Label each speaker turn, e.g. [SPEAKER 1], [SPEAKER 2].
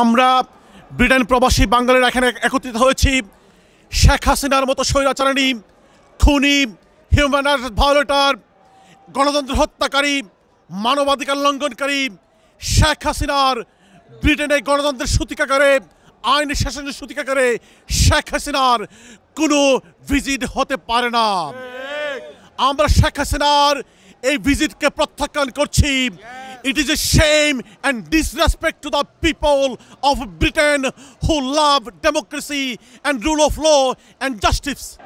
[SPEAKER 1] আমরা ব্রিটেন প্রবাসী বাঙালির এখানে একত্রিত হয়েছি শেখ হাসিনার মতো স্বৈরাচারণী খুনি হিউম্যান রাইটস ভায়োলেটার গণতন্ত্র হত্যাকারী মানবাধিকার লঙ্ঘনকারী শেখ হাসিনার ব্রিটেনে গণতন্ত্রের সূতিকাকারে আইন শাসনের সূতিকাকারে শেখ হাসিনার কোনো ভিজিট হতে পারে না আমরা শেখ হাসিনার এই ভিজিটকে প্রত্যাখ্যান করছি It is a shame and disrespect to the people of Britain who love democracy and rule of law and justice.